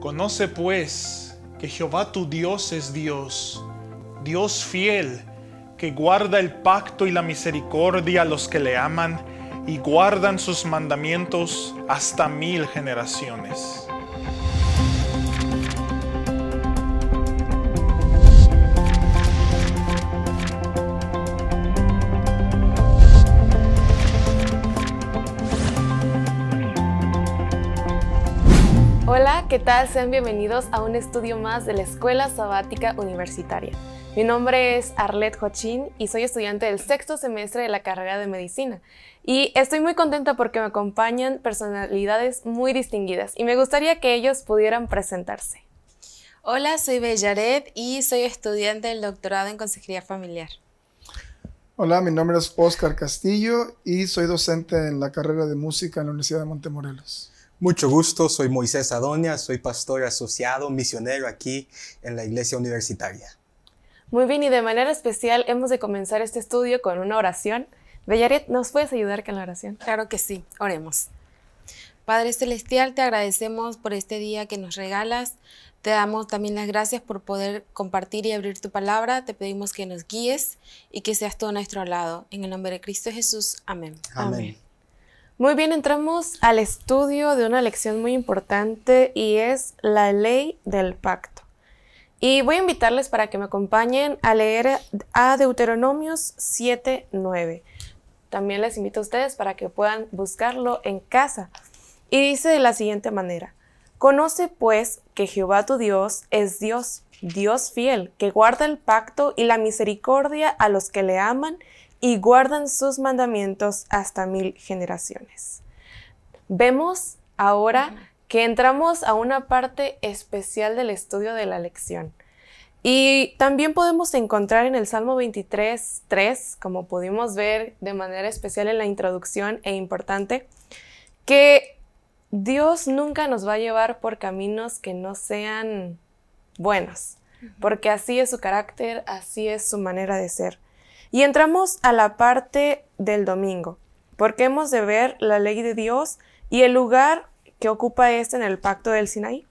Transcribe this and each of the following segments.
Conoce pues que Jehová tu Dios es Dios, Dios fiel, que guarda el pacto y la misericordia a los que le aman y guardan sus mandamientos hasta mil generaciones. ¿qué tal? Sean bienvenidos a un estudio más de la Escuela Sabática Universitaria. Mi nombre es Arlette Jochín y soy estudiante del sexto semestre de la carrera de Medicina. Y estoy muy contenta porque me acompañan personalidades muy distinguidas y me gustaría que ellos pudieran presentarse. Hola, soy Bellaret y soy estudiante del doctorado en Consejería Familiar. Hola, mi nombre es Oscar Castillo y soy docente en la carrera de música en la Universidad de Montemorelos. Mucho gusto, soy Moisés Adonia, soy pastor asociado, misionero aquí en la Iglesia Universitaria. Muy bien, y de manera especial hemos de comenzar este estudio con una oración. Bellaret, ¿nos puedes ayudar con la oración? Claro que sí, oremos. Padre Celestial, te agradecemos por este día que nos regalas. Te damos también las gracias por poder compartir y abrir tu palabra. Te pedimos que nos guíes y que seas tú a nuestro lado. En el nombre de Cristo Jesús. Amén. Amén. Muy bien, entramos al estudio de una lección muy importante y es la ley del pacto. Y voy a invitarles para que me acompañen a leer a Deuteronomios 7.9. También les invito a ustedes para que puedan buscarlo en casa. Y dice de la siguiente manera, Conoce pues que Jehová tu Dios es Dios, Dios fiel, que guarda el pacto y la misericordia a los que le aman y guardan sus mandamientos hasta mil generaciones. Vemos ahora que entramos a una parte especial del estudio de la lección. Y también podemos encontrar en el Salmo 23, 3, como pudimos ver de manera especial en la introducción e importante, que Dios nunca nos va a llevar por caminos que no sean buenos, porque así es su carácter, así es su manera de ser. Y entramos a la parte del domingo, porque hemos de ver la ley de Dios y el lugar que ocupa este en el pacto del Sinaí.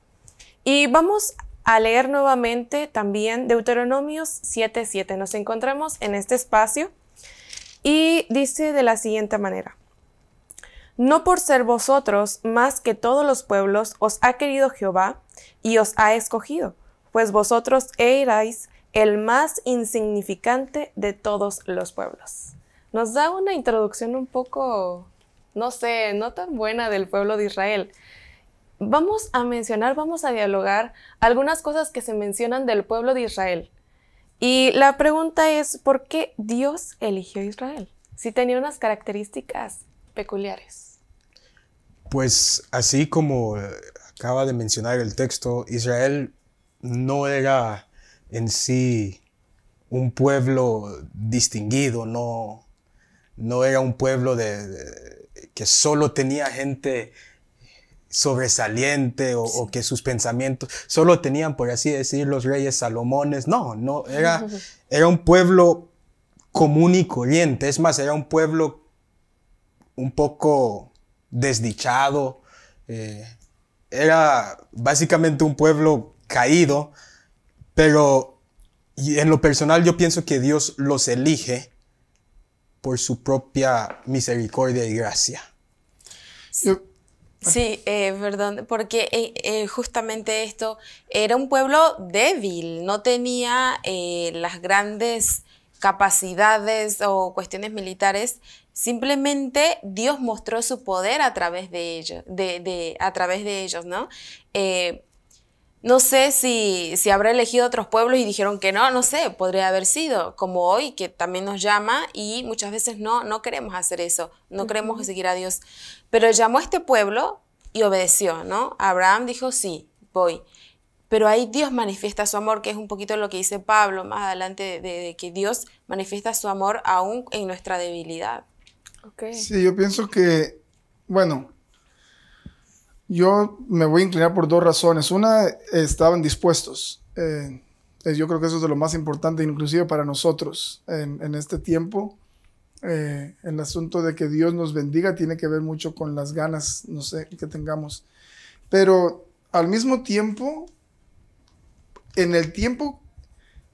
Y vamos a leer nuevamente también Deuteronomios 7:7. Nos encontramos en este espacio y dice de la siguiente manera. No por ser vosotros más que todos los pueblos os ha querido Jehová y os ha escogido, pues vosotros erais el más insignificante de todos los pueblos. Nos da una introducción un poco, no sé, no tan buena del pueblo de Israel. Vamos a mencionar, vamos a dialogar algunas cosas que se mencionan del pueblo de Israel. Y la pregunta es, ¿por qué Dios eligió a Israel? Si tenía unas características peculiares. Pues así como eh, acaba de mencionar el texto, Israel no era en sí un pueblo distinguido, no, era un pueblo de, que solo tenía gente sobresaliente o, que sus pensamientos solo tenían, por así decir, los reyes Salomones. No, no, era, era un pueblo común y corriente. Es más, era un pueblo un poco desdichado. Eh, era básicamente un pueblo caído pero en lo personal yo pienso que Dios los elige por su propia misericordia y gracia. Ah. Sí, eh, perdón, porque eh, eh, justamente esto era un pueblo débil, no tenía las grandes capacidades o cuestiones militares, simplemente Dios mostró su poder a través de ellos, a través de ellos ¿no? No sé si, si habrá elegido otros pueblos y dijeron que no, no sé, podría haber sido, como hoy, que también nos llama y muchas veces no, no queremos hacer eso, no queremos seguir a Dios. Pero llamó a este pueblo y obedeció, ¿no? Abraham dijo, sí, voy. Pero ahí Dios manifiesta su amor, que es un poquito lo que dice Pablo más adelante, de, que Dios manifiesta su amor aún en nuestra debilidad. Sí, yo pienso que, bueno, yo me voy a inclinar por dos razones. Una, estaban dispuestos. Eh, yo creo que eso es de lo más importante, inclusive para nosotros en, este tiempo. Eh, el asunto de que Dios nos bendiga tiene que ver mucho con las ganas, no sé, que tengamos. Pero al mismo tiempo, en el tiempo,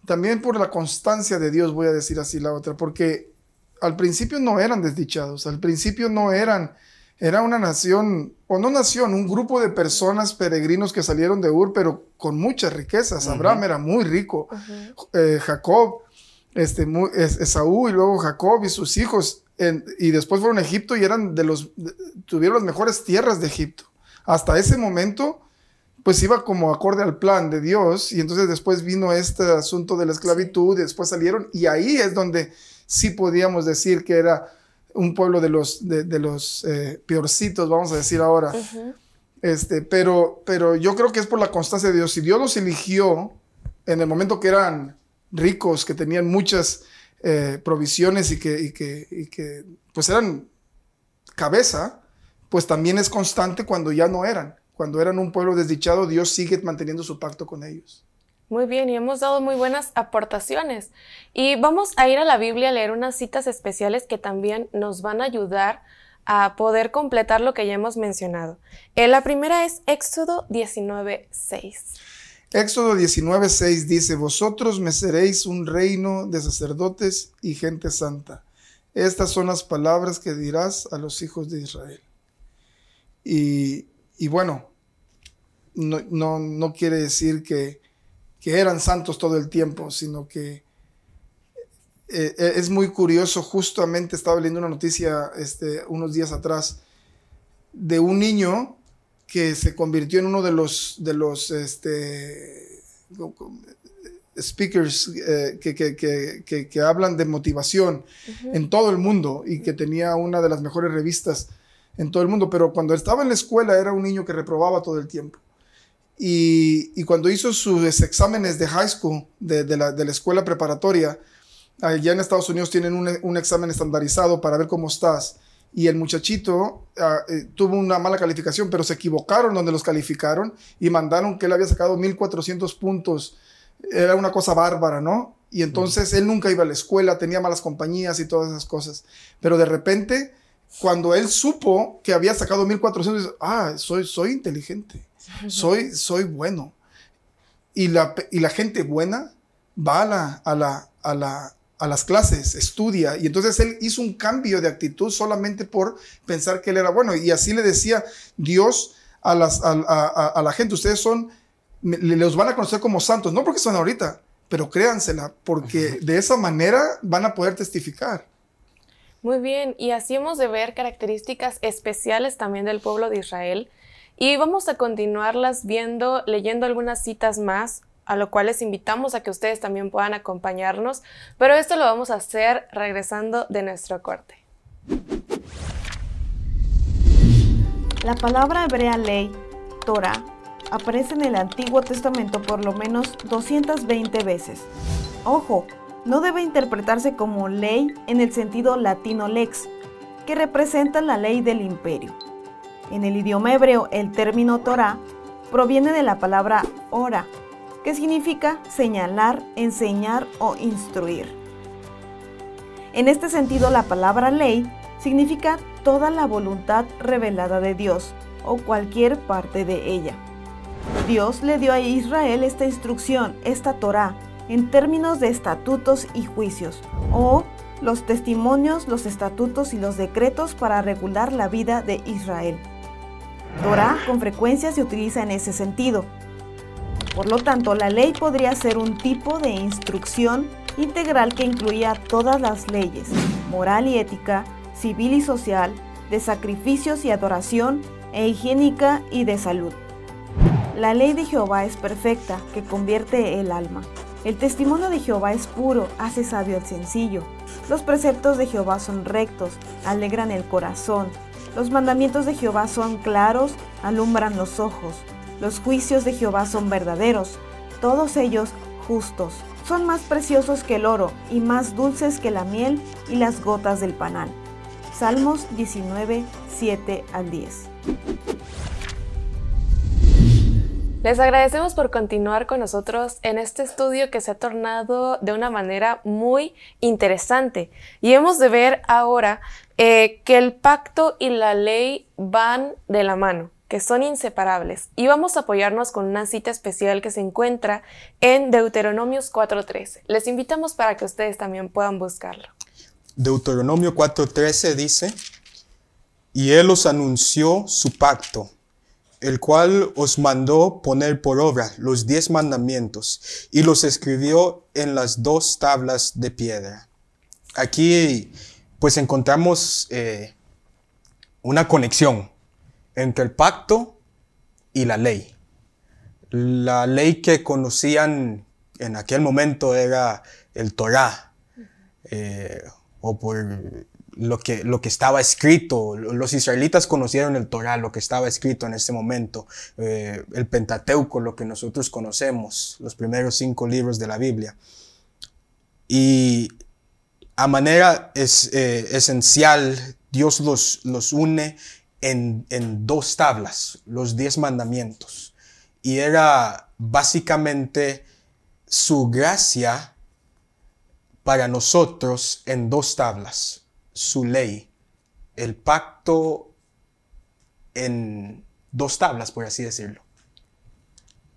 también por la constancia de Dios, voy a decir así la otra, porque al principio no eran desdichados, al principio no eran era una nación, o no nación, un grupo de personas peregrinos que salieron de Ur, pero con muchas riquezas. Abraham era muy rico, eh, Jacob, este, es, Esaú y luego Jacob y sus hijos. y después fueron a Egipto y eran de los, tuvieron las mejores tierras de Egipto. Hasta ese momento, pues iba como acorde al plan de Dios y entonces después vino este asunto de la esclavitud y después salieron y ahí es donde sí podíamos decir que era un pueblo de los, de, los eh, peorcitos, vamos a decir ahora. este, pero, pero yo creo que es por la constancia de Dios. Si Dios los eligió en el momento que eran ricos, que tenían muchas eh, provisiones y que, que, y que pues eran cabeza, pues también es constante cuando ya no eran. Cuando eran un pueblo desdichado, Dios sigue manteniendo su pacto con ellos. Muy bien, y hemos dado muy buenas aportaciones. Y vamos a ir a la Biblia a leer unas citas especiales que también nos van a ayudar a poder completar lo que ya hemos mencionado. Eh, la primera es Éxodo 19.6. Éxodo 19.6 dice, Vosotros me seréis un reino de sacerdotes y gente santa. Estas son las palabras que dirás a los hijos de Israel. Y, bueno, no quiere decir que que eran santos todo el tiempo, sino que eh, eh, es muy curioso, justamente estaba leyendo una noticia este, unos días atrás de un niño que se convirtió en uno de los, de los este, speakers eh, que, que, hablan de motivación en todo el mundo y que tenía una de las mejores revistas en todo el mundo, pero cuando estaba en la escuela era un niño que reprobaba todo el tiempo. Y, cuando hizo sus exámenes de high school, de, la, escuela preparatoria, allá en Estados Unidos tienen un, examen estandarizado para ver cómo estás. Y el muchachito ah, eh, tuvo una mala calificación, pero se equivocaron donde los calificaron y mandaron que él había sacado 1400 puntos. Era una cosa bárbara, ¿no? Y entonces él nunca iba a la escuela, tenía malas compañías y todas esas cosas. Pero de repente, cuando él supo que había sacado 1400, ah, soy inteligente soy, soy bueno. Y la, gente buena va a, las clases, estudia. Y entonces él hizo un cambio de actitud solamente por pensar que él era bueno. Y así le decía Dios a, las, a, a, a la gente, ustedes son, los van a conocer como santos, no porque son ahorita, pero créansela, porque de esa manera van a poder testificar. Muy bien, y así hemos de ver características especiales también del pueblo de Israel y vamos a continuarlas viendo, leyendo algunas citas más, a lo cual les invitamos a que ustedes también puedan acompañarnos, pero esto lo vamos a hacer regresando de nuestro corte. La palabra hebrea ley, Torah, aparece en el Antiguo Testamento por lo menos 220 veces. Ojo, no debe interpretarse como ley en el sentido latino lex, que representa la ley del imperio. En el idioma hebreo, el término Torah proviene de la palabra hora, que significa señalar, enseñar o instruir. En este sentido, la palabra ley significa toda la voluntad revelada de Dios o cualquier parte de ella. Dios le dio a Israel esta instrucción, esta Torah, en términos de estatutos y juicios, o los testimonios, los estatutos y los decretos para regular la vida de Israel. Torah con frecuencia se utiliza en ese sentido. Por lo tanto, la ley podría ser un tipo de instrucción integral que incluía todas las leyes, moral y ética, civil y social, de sacrificios y adoración, e higiénica y de salud. La ley de Jehová es perfecta, que convierte el alma. El testimonio de Jehová es puro, hace sabio al sencillo. Los preceptos de Jehová son rectos, alegran el corazón. Los mandamientos de Jehová son claros, alumbran los ojos. Los juicios de Jehová son verdaderos, todos ellos justos. Son más preciosos que el oro y más dulces que la miel y las gotas del panal. Salmos 19, 7 al 10. Les agradecemos por continuar con nosotros en este estudio que se ha tornado de una manera muy interesante. Y hemos de ver ahora eh, que el pacto y la ley van de la mano que son inseparables, y vamos a apoyarnos con una cita especial que se encuentra en Deuteronomios 4.13. Les invitamos para que ustedes también puedan buscarlo. Deuteronomio 4.13 dice, y él os anunció su pacto, el cual os mandó poner por obra los diez mandamientos y los escribió en las dos tablas de piedra. Aquí pues encontramos eh, una conexión entre el pacto y la ley. La ley que conocían en aquel momento era el Torah, eh, o por lo que, estaba escrito. Los israelitas conocieron el Torah, lo que estaba escrito en este momento, eh, el Pentateuco, lo que nosotros conocemos, los primeros cinco libros de la Biblia. Y a manera es, eh, esencial, Dios los, une en, en dos tablas, los diez mandamientos. Y era básicamente su gracia para nosotros en dos tablas su ley, el pacto en dos tablas, por así decirlo.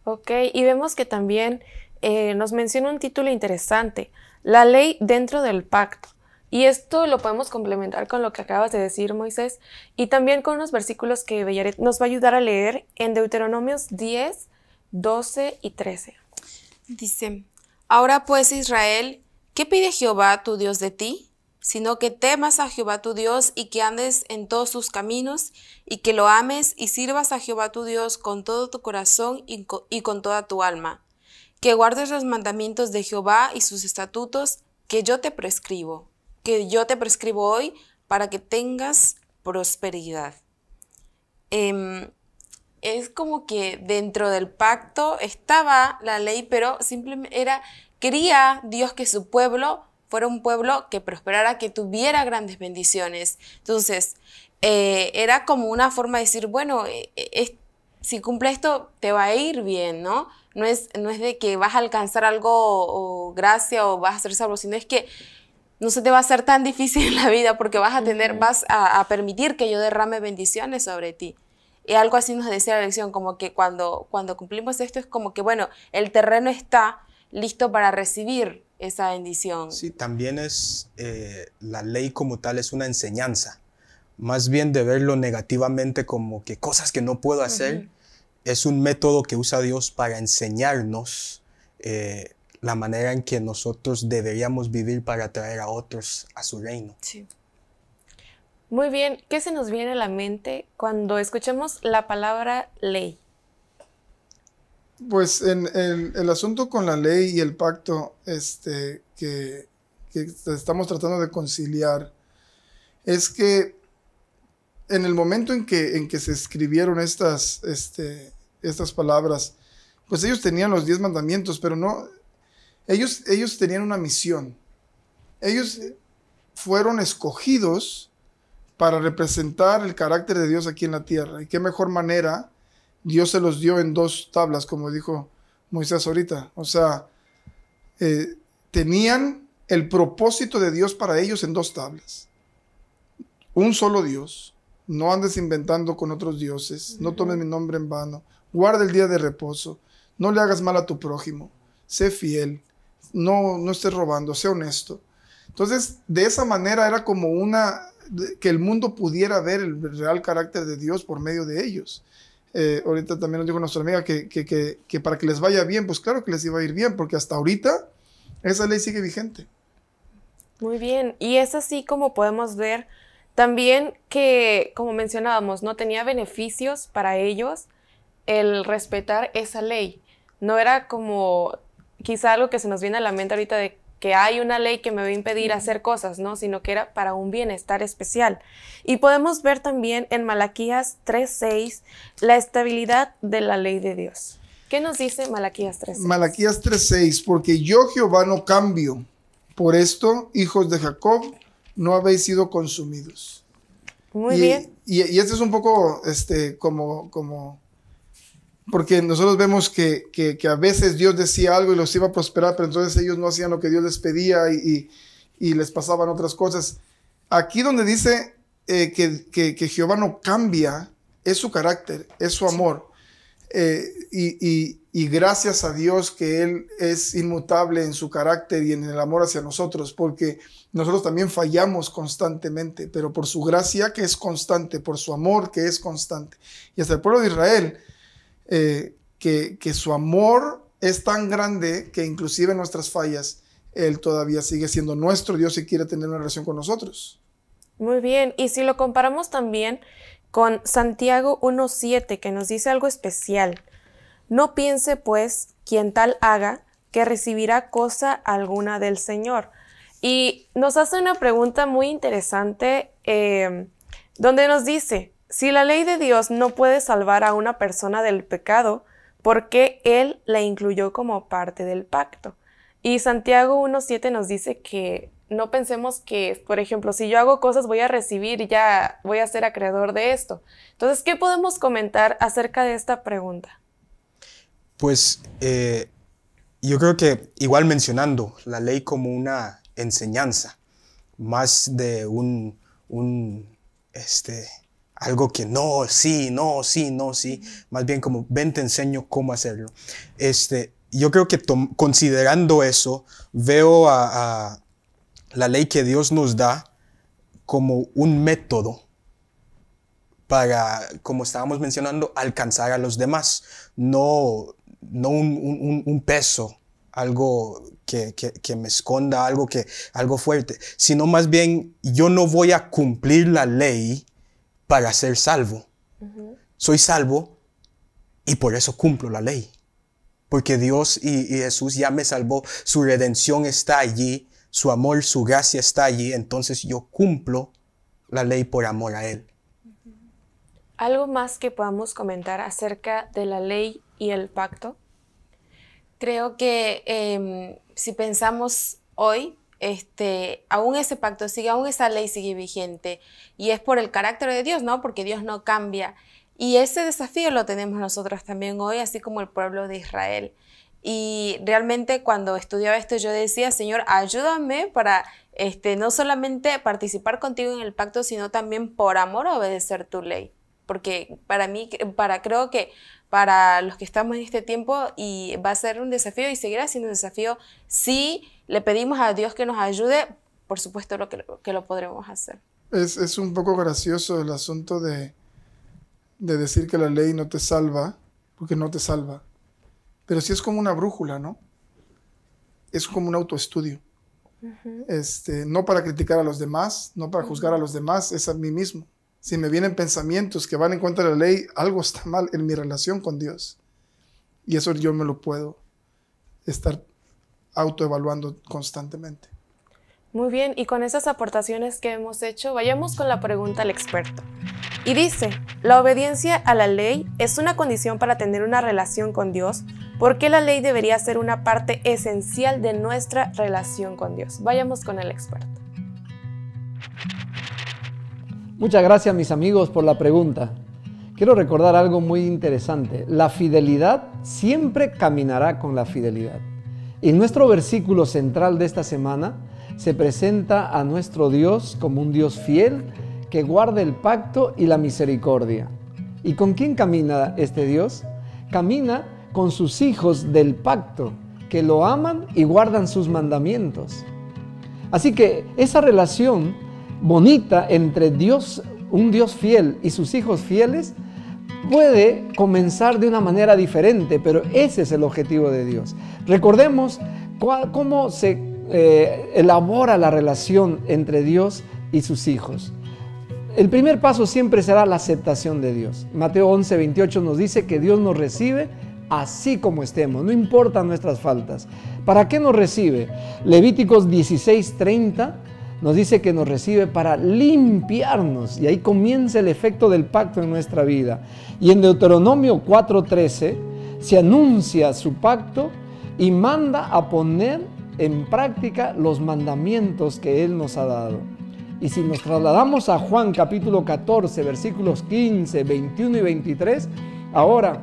Ok, y vemos que también eh, nos menciona un título interesante, la ley dentro del pacto. Y esto lo podemos complementar con lo que acabas de decir, Moisés, y también con unos versículos que Bellaret nos va a ayudar a leer en Deuteronomios 10, 12 y 13. Dice, ahora pues Israel, ¿qué pide Jehová tu Dios de ti? sino que temas a Jehová tu Dios y que andes en todos sus caminos, y que lo ames y sirvas a Jehová tu Dios con todo tu corazón y con, toda tu alma, que guardes los mandamientos de Jehová y sus estatutos que yo te prescribo, que yo te prescribo hoy para que tengas prosperidad. Em, es como que dentro del pacto estaba la ley, pero simplemente era, quería Dios que su pueblo fuera un pueblo que prosperara, que tuviera grandes bendiciones. Entonces, eh, era como una forma de decir, bueno, e, e, si cumple esto, te va a ir bien, ¿no? No es, no es de que vas a alcanzar algo o, gracia o vas a ser salvo, sino es que no se te va a hacer tan difícil la vida porque vas a tener, vas a, permitir que yo derrame bendiciones sobre ti. Y algo así nos decía la lección, como que cuando, cuando cumplimos esto es como que, bueno, el terreno está listo para recibir esa bendición. Sí, también es, eh, la ley como tal es una enseñanza. Más bien de verlo negativamente como que cosas que no puedo hacer, es un método que usa Dios para enseñarnos eh, la manera en que nosotros deberíamos vivir para atraer a otros a su reino. Sí. Muy bien, ¿qué se nos viene a la mente cuando escuchamos la palabra ley? Pues en, el asunto con la ley y el pacto este, que, estamos tratando de conciliar es que en el momento en que, en que se escribieron estas, este, estas palabras, pues ellos tenían los diez mandamientos, pero no, ellos, ellos tenían una misión. Ellos fueron escogidos para representar el carácter de Dios aquí en la tierra. ¿Y qué mejor manera? Dios se los dio en dos tablas, como dijo Moisés ahorita. O sea, eh, tenían el propósito de Dios para ellos en dos tablas. Un solo Dios. No andes inventando con otros dioses. No tomes mi nombre en vano. Guarda el día de reposo. No le hagas mal a tu prójimo. Sé fiel. No, no estés robando. Sé honesto. Entonces, de esa manera era como una que el mundo pudiera ver el real carácter de Dios por medio de ellos. Eh, ahorita también nos dijo nuestra amiga que, que, que, que, para que les vaya bien, pues claro que les iba a ir bien, porque hasta ahorita esa ley sigue vigente. Muy bien, y es así como podemos ver también que, como mencionábamos, no tenía beneficios para ellos el respetar esa ley. No era como quizá algo que se nos viene a la mente ahorita de que hay una ley que me va a impedir hacer cosas, ¿no? Sino que era para un bienestar especial. Y podemos ver también en Malaquías 3.6 la estabilidad de la ley de Dios. ¿Qué nos dice Malaquías 3.6? Malaquías 3.6, porque yo Jehová no cambio. Por esto, hijos de Jacob, no habéis sido consumidos. Muy bien. Y, y, este es un poco este, como, como porque nosotros vemos que, a veces Dios decía algo y los iba a prosperar, pero entonces ellos no hacían lo que Dios les pedía y, les pasaban otras cosas. Aquí donde dice eh, que, Jehová no cambia, es su carácter, es su amor. Eh, y, y, gracias a Dios que Él es inmutable en su carácter y en el amor hacia nosotros, porque nosotros también fallamos constantemente, pero por su gracia que es constante, por su amor que es constante. Y hasta el pueblo de Israel, eh, que, su amor es tan grande que inclusive en nuestras fallas, Él todavía sigue siendo nuestro Dios y quiere tener una relación con nosotros. Muy bien, y si lo comparamos también con Santiago 1.7, que nos dice algo especial. No piense, pues, quien tal haga, que recibirá cosa alguna del Señor. Y nos hace una pregunta muy interesante, eh, donde nos dice, si la ley de Dios no puede salvar a una persona del pecado, ¿por qué Él la incluyó como parte del pacto? Y Santiago 1.7 nos dice que no pensemos que, por ejemplo, si yo hago cosas voy a recibir ya voy a ser acreedor de esto. Entonces, ¿qué podemos comentar acerca de esta pregunta? Pues eh, yo creo que igual mencionando la ley como una enseñanza, más de un, un este, algo que no, sí, no, sí, no, sí, más bien como ven te enseño cómo hacerlo. Este, yo creo que considerando eso, veo a, la ley que Dios nos da como un método para, como estábamos mencionando, alcanzar a los demás, no, no un, peso, algo que, me esconda, algo, que, algo fuerte, sino más bien yo no voy a cumplir la ley para ser salvo. Soy salvo y por eso cumplo la ley. Porque Dios y, Jesús ya me salvó, su redención está allí, su amor, su gracia está allí, entonces yo cumplo la ley por amor a Él. ¿Algo más que podamos comentar acerca de la ley y el pacto? Creo que em, si pensamos hoy este, aún ese pacto sigue, aún esa ley sigue vigente. Y es por el carácter de Dios, ¿no? Porque Dios no cambia. Y ese desafío lo tenemos nosotros también hoy, así como el pueblo de Israel. Y realmente cuando estudiaba esto yo decía, Señor, ayúdame para este, no solamente participar contigo en el pacto, sino también por amor a obedecer tu ley. Porque para mí, para creo que para los que estamos en este tiempo y va a ser un desafío y seguirá siendo un desafío si le pedimos a Dios que nos ayude, por supuesto lo que, lo podremos hacer. Es, un poco gracioso el asunto de, decir que la ley no te salva, porque no te salva. Pero sí es como una brújula, ¿no? Es como un autoestudio. este, no para criticar a los demás, no para juzgar a los demás, es a mí mismo. Si me vienen pensamientos que van en contra de la ley, algo está mal en mi relación con Dios. Y eso yo me lo puedo estar autoevaluando constantemente. Muy bien, y con esas aportaciones que hemos hecho, vayamos con la pregunta al experto. Y dice, la obediencia a la ley es una condición para tener una relación con Dios. ¿Por qué la ley debería ser una parte esencial de nuestra relación con Dios? Vayamos con el experto. Muchas gracias mis amigos por la pregunta. Quiero recordar algo muy interesante. La fidelidad siempre caminará con la fidelidad. Y nuestro versículo central de esta semana se presenta a nuestro Dios como un Dios fiel que guarda el pacto y la misericordia. ¿Y con quién camina este Dios? Camina con sus hijos del pacto, que lo aman y guardan sus mandamientos. Así que esa relación bonita entre Dios, un Dios fiel y sus hijos fieles, puede comenzar de una manera diferente, pero ese es el objetivo de Dios. Recordemos cómo se eh, elabora la relación entre Dios y sus hijos. El primer paso siempre será la aceptación de Dios. Mateo 11, 28 nos dice que Dios nos recibe así como estemos, no importan nuestras faltas. ¿Para qué nos recibe? Levíticos 16, 30 nos dice que nos recibe para limpiarnos. Y ahí comienza el efecto del pacto en nuestra vida. Y en Deuteronomio 4:13 se anuncia su pacto y manda a poner en práctica los mandamientos que Él nos ha dado. Y si nos trasladamos a Juan capítulo 14, versículos 15, 21 y 23, ahora,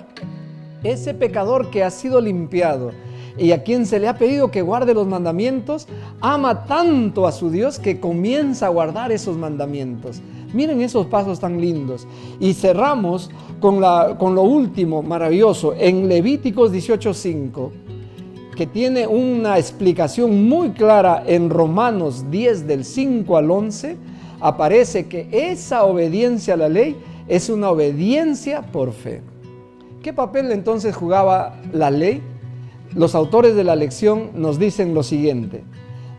ese pecador que ha sido limpiado, y a quien se le ha pedido que guarde los mandamientos, ama tanto a su Dios que comienza a guardar esos mandamientos. Miren esos pasos tan lindos. Y cerramos con, la, con lo último, maravilloso, en Levíticos 18.5 que tiene una explicación muy clara en Romanos 10 del 5 al 11, aparece que esa obediencia a la ley es una obediencia por fe. ¿Qué papel entonces jugaba la ley? los autores de la lección nos dicen lo siguiente.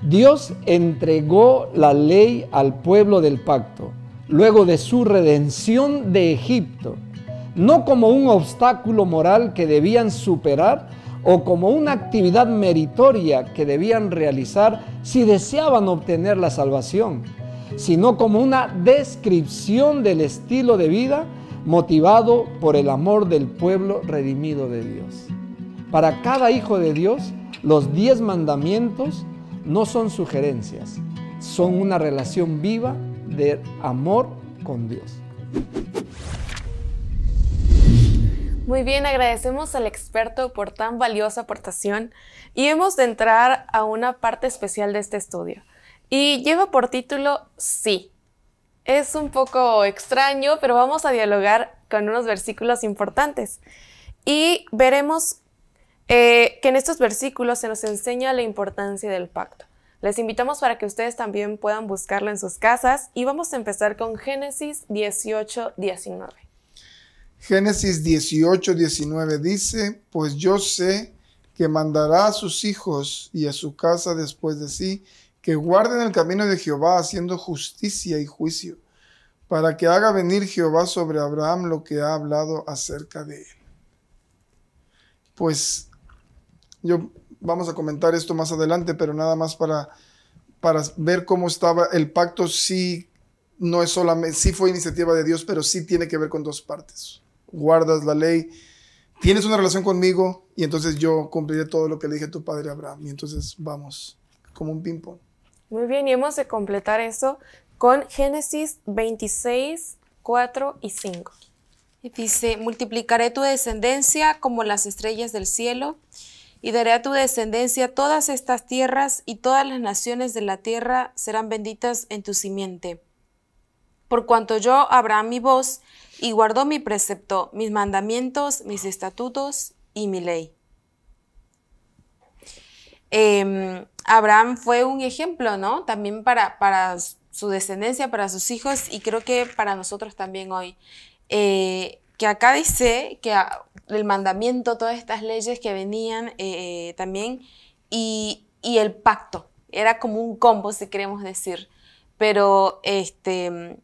Dios entregó la ley al pueblo del pacto, luego de su redención de Egipto, no como un obstáculo moral que debían superar o como una actividad meritoria que debían realizar si deseaban obtener la salvación, sino como una descripción del estilo de vida motivado por el amor del pueblo redimido de Dios. Para cada hijo de Dios, los diez mandamientos no son sugerencias, son una relación viva de amor con Dios. Muy bien, agradecemos al experto por tan valiosa aportación y hemos de entrar a una parte especial de este estudio. Y lleva por título Sí. Es un poco extraño, pero vamos a dialogar con unos versículos importantes y veremos eh, que en estos versículos se nos enseña la importancia del pacto. Les invitamos para que ustedes también puedan buscarlo en sus casas y vamos a empezar con Génesis 18, 19. Génesis 18, 19 dice, pues yo sé que mandará a sus hijos y a su casa después de sí, que guarden el camino de Jehová haciendo justicia y juicio, para que haga venir Jehová sobre Abraham lo que ha hablado acerca de él. Pues yo vamos a comentar esto más adelante, pero nada más para, para ver cómo estaba el pacto, sí no es solamente, sí fue iniciativa de Dios, pero sí tiene que ver con dos partes. Guardas la ley, tienes una relación conmigo y entonces yo cumpliré todo lo que le dije a tu padre Abraham. Y entonces vamos, como un ping-pong. Muy bien, y hemos de completar eso con Génesis 26, 4 y 5. Y dice, multiplicaré tu descendencia como las estrellas del cielo y daré a tu descendencia todas estas tierras, y todas las naciones de la tierra serán benditas en tu simiente. Por cuanto yo habrá mi voz, y guardo mi precepto, mis mandamientos, mis estatutos y mi ley. Em, Abraham fue un ejemplo, ¿no? También para, su descendencia, para sus hijos, y creo que para nosotros también hoy. Eh, que acá dice que el mandamiento, todas estas leyes que venían eh, eh, también, y, el pacto, era como un combo, si queremos decir, pero este,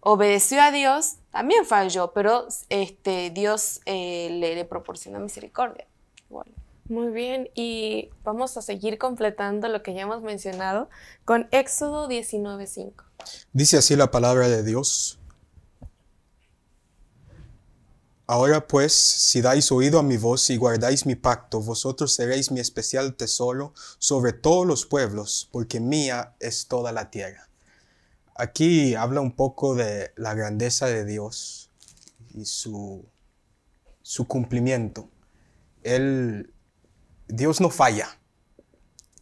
obedeció a Dios, también falló, pero este, Dios eh, le, le proporcionó misericordia. Muy bien, y vamos a seguir completando lo que ya hemos mencionado con Éxodo 19.5. Dice así la palabra de Dios. Ahora pues, si dais oído a mi voz y guardáis mi pacto, vosotros seréis mi especial tesoro sobre todos los pueblos, porque mía es toda la tierra. Aquí habla un poco de la grandeza de Dios y su, cumplimiento. Él, Dios no falla.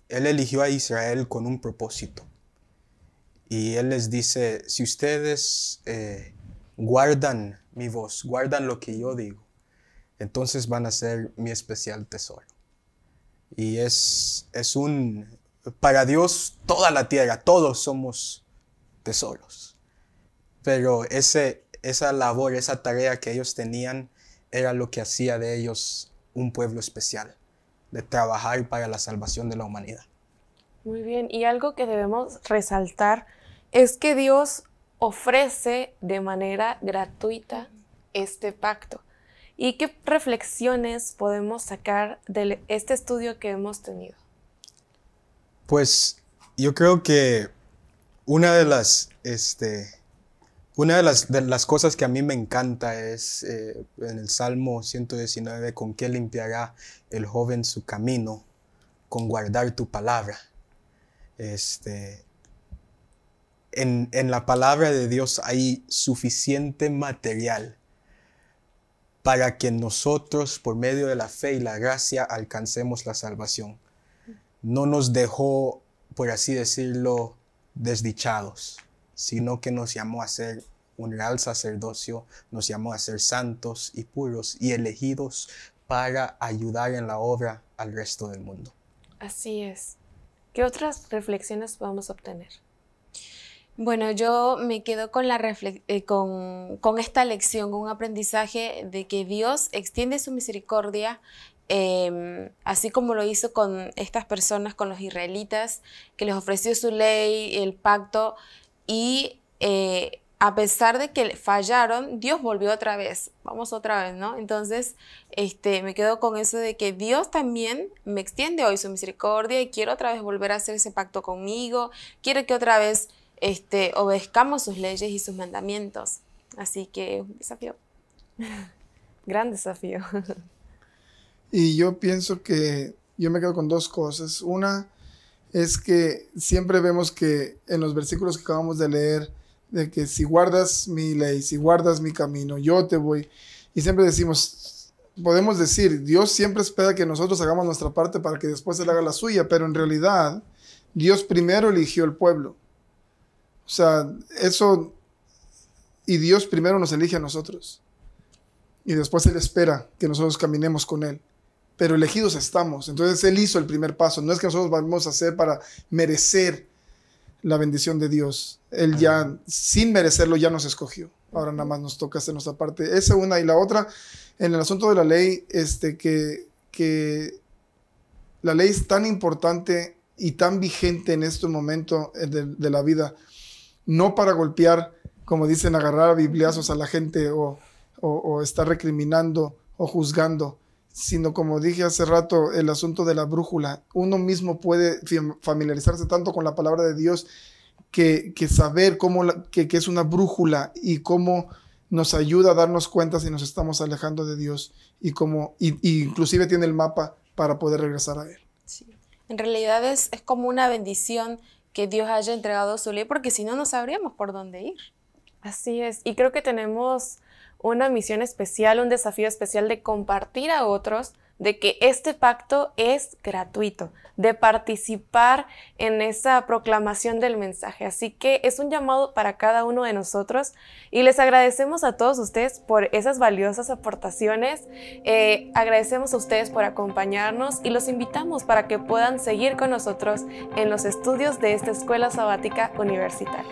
Él eligió a Israel con un propósito. Y Él les dice, si ustedes eh, guardan mi voz, guardan lo que yo digo, entonces van a ser mi especial tesoro. Y es, es un, para Dios toda la tierra, todos somos tesoros. Pero ese, esa labor, esa tarea que ellos tenían era lo que hacía de ellos un pueblo especial, de trabajar para la salvación de la humanidad. Muy bien, y algo que debemos resaltar es que Dios ofrece de manera gratuita este pacto. ¿Y qué reflexiones podemos sacar de este estudio que hemos tenido? Pues yo creo que una de las, este, una de las cosas que a mí me encanta es eh, en el Salmo 119, con qué limpiará el joven su camino, con guardar tu palabra. Este, en, la palabra de Dios hay suficiente material para que nosotros, por medio de la fe y la gracia, alcancemos la salvación. No nos dejó, por así decirlo, desdichados, sino que nos llamó a ser un real sacerdocio, nos llamó a ser santos y puros y elegidos para ayudar en la obra al resto del mundo. Así es. ¿Qué otras reflexiones podemos obtener? Bueno, yo me quedo con, la eh, con, esta lección, con un aprendizaje de que Dios extiende su misericordia, em, así como lo hizo con estas personas, con los israelitas, que les ofreció su ley, el pacto, y eh, a pesar de que fallaron, Dios volvió otra vez, vamos otra vez, ¿no? Entonces, este, me quedo con eso de que Dios también me extiende hoy su misericordia y quiero otra vez volver a hacer ese pacto conmigo, quiero que otra vez este, obedezcamos sus leyes y sus mandamientos. Así que un desafío. Gran desafío. Y yo pienso que yo me quedo con dos cosas. Una es que siempre vemos que en los versículos que acabamos de leer, de que si guardas mi ley, si guardas mi camino, yo te voy. Y siempre decimos, podemos decir, Dios siempre espera que nosotros hagamos nuestra parte para que después Él haga la suya, pero en realidad Dios primero eligió el pueblo. O sea, eso... Y Dios primero nos elige a nosotros. Y después Él espera que nosotros caminemos con Él. Pero elegidos estamos. Entonces Él hizo el primer paso. No es que nosotros vamos a hacer para merecer la bendición de Dios. Él ya, sin merecerlo, ya nos escogió. Ahora nada más nos toca hacer nuestra parte. Esa una y la otra, en el asunto de la ley, este, que, que la ley es tan importante y tan vigente en este momento eh, de la vida no para golpear, como dicen, agarrar a bibliazos a la gente o, estar recriminando o juzgando, sino como dije hace rato, el asunto de la brújula. Uno mismo puede familiarizarse tanto con la palabra de Dios que, saber cómo que, es una brújula y cómo nos ayuda a darnos cuenta si nos estamos alejando de Dios y como inclusive tiene el mapa para poder regresar a Él. Sí. En realidad es, es, como una bendición que Dios haya entregado su ley, porque si no, no sabríamos por dónde ir. Así es, y creo que tenemos una misión especial, un desafío especial de compartir a otros de que este pacto es gratuito, de participar en esa proclamación del mensaje. Así que es un llamado para cada uno de nosotros y les agradecemos a todos ustedes por esas valiosas aportaciones, eh, agradecemos a ustedes por acompañarnos y los invitamos para que puedan seguir con nosotros en los estudios de esta Escuela Sabática Universitaria.